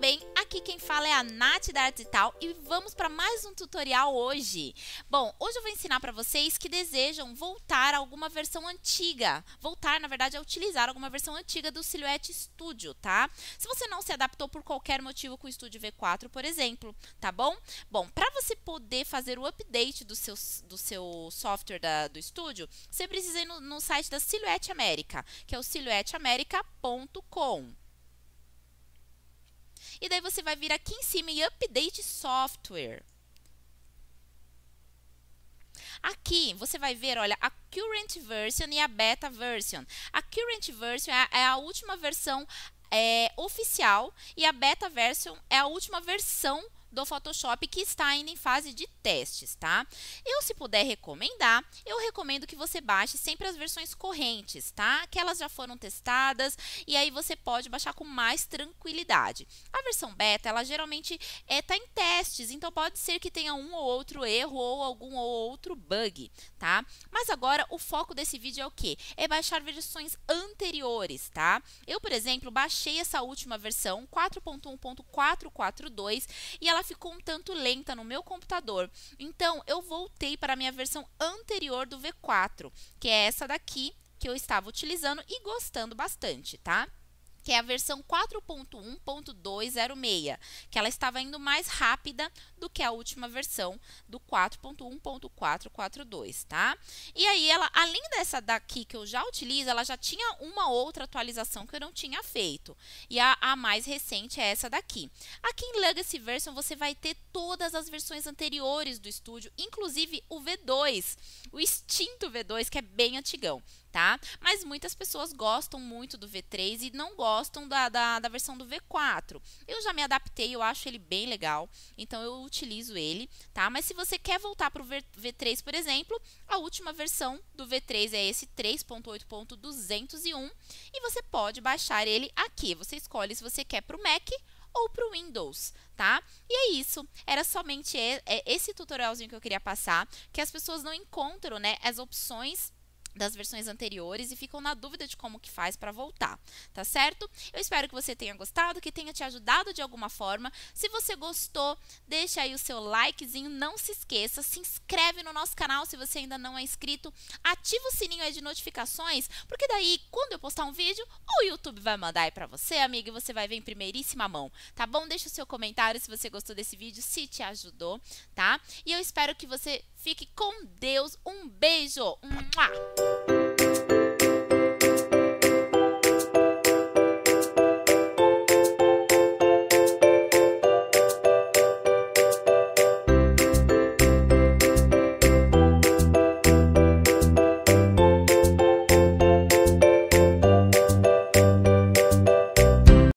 bem? Aqui quem fala é a Nath da Arte e Tal e vamos para mais um tutorial hoje. Bom, hoje eu vou ensinar para vocês que desejam voltar a alguma versão antiga. Voltar, na verdade, a é utilizar alguma versão antiga do Silhouette Studio, tá? Se você não se adaptou por qualquer motivo com o Studio V4, por exemplo, tá bom? Bom, para você poder fazer o update do seu, do seu software da, do Studio, você precisa ir no, no site da Silhouette América, que é o silhouetteamerica.com. E daí você vai vir aqui em cima em Update Software. Aqui você vai ver, olha, a current version e a beta version. A current version é a é última versão é, oficial e a beta version é a última versão oficial do Photoshop que está ainda em fase de testes, tá? Eu, se puder recomendar, eu recomendo que você baixe sempre as versões correntes, tá? Que elas já foram testadas e aí você pode baixar com mais tranquilidade. A versão beta, ela geralmente está é, em testes, então pode ser que tenha um ou outro erro ou algum ou outro bug, tá? Mas agora o foco desse vídeo é o quê? É baixar versões anteriores, tá? Eu, por exemplo, baixei essa última versão, 4.1.442, e ela ficou um tanto lenta no meu computador. Então, eu voltei para a minha versão anterior do V4, que é essa daqui que eu estava utilizando e gostando bastante, tá? que é a versão 4.1.206, que ela estava indo mais rápida do que a última versão do 4.1.442, tá? E aí ela, além dessa daqui que eu já utilizo, ela já tinha uma outra atualização que eu não tinha feito. E a, a mais recente é essa daqui. Aqui em Legacy Version você vai ter todas as versões anteriores do estúdio, inclusive o V2, o extinto V2, que é bem antigão tá? Mas muitas pessoas gostam muito do V3 e não gostam da, da, da, versão do V4. Eu já me adaptei, eu acho ele bem legal, então eu utilizo ele, tá? Mas se você quer voltar para o V3, por exemplo, a última versão do V3 é esse 3.8.201 e você pode baixar ele aqui. Você escolhe se você quer para o Mac ou para o Windows, tá? E é isso. Era somente é, esse tutorialzinho que eu queria passar, que as pessoas não encontram, né, as opções das versões anteriores e ficam na dúvida de como que faz para voltar, tá certo? Eu espero que você tenha gostado, que tenha te ajudado de alguma forma. Se você gostou, deixa aí o seu likezinho, não se esqueça, se inscreve no nosso canal se você ainda não é inscrito, ativa o sininho aí de notificações, porque daí quando eu postar um vídeo, o YouTube vai mandar aí para você, amigo, e você vai ver em primeiríssima mão, tá bom? Deixa o seu comentário se você gostou desse vídeo, se te ajudou, tá? E eu espero que você Fique com Deus. Um beijo. Mua!